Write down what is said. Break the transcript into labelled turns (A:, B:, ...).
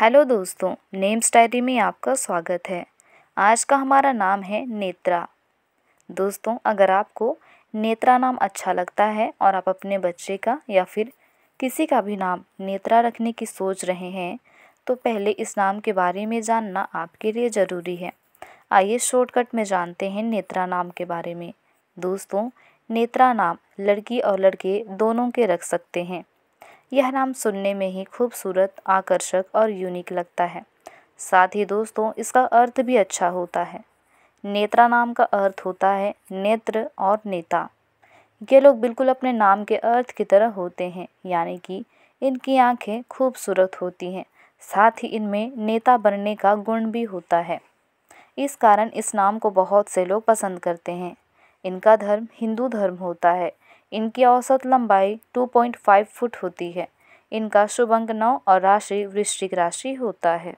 A: hello दोस्तों names diary में आपका स्वागत है आज का हमारा नाम है नेत्रा दोस्तों अगर आपको नेत्रा नाम अच्छा लगता है और आप अपने बच्चे का या फिर किसी का भी नाम नेत्रा रखने की सोच रहे हैं तो पहले इस नाम के बारे में जानना आपके लिए ज़रूरी है आइए शॉर्टकट में जानते हैं नेत्रा नाम के बारे में दोस्तों नेत्रा नाम लड़की और लड़के दोनों के रख सकते हैं यह नाम सुनने में ही खूबसूरत आकर्षक और यूनिक लगता है साथ ही दोस्तों इसका अर्थ भी अच्छा होता है नेत्रा नाम का अर्थ होता है नेत्र और नेता ये लोग बिल्कुल अपने नाम के अर्थ की तरह होते हैं यानी कि इनकी आंखें खूबसूरत होती हैं साथ ही इनमें नेता बनने का गुण भी होता है इस कारण इस नाम को बहुत से लोग पसंद करते हैं इनका धर्म हिंदू धर्म होता है इनकी औसत लंबाई 2.5 फुट होती है इनका शुभ अंक नौ और राशि वृश्चिक राशि होता है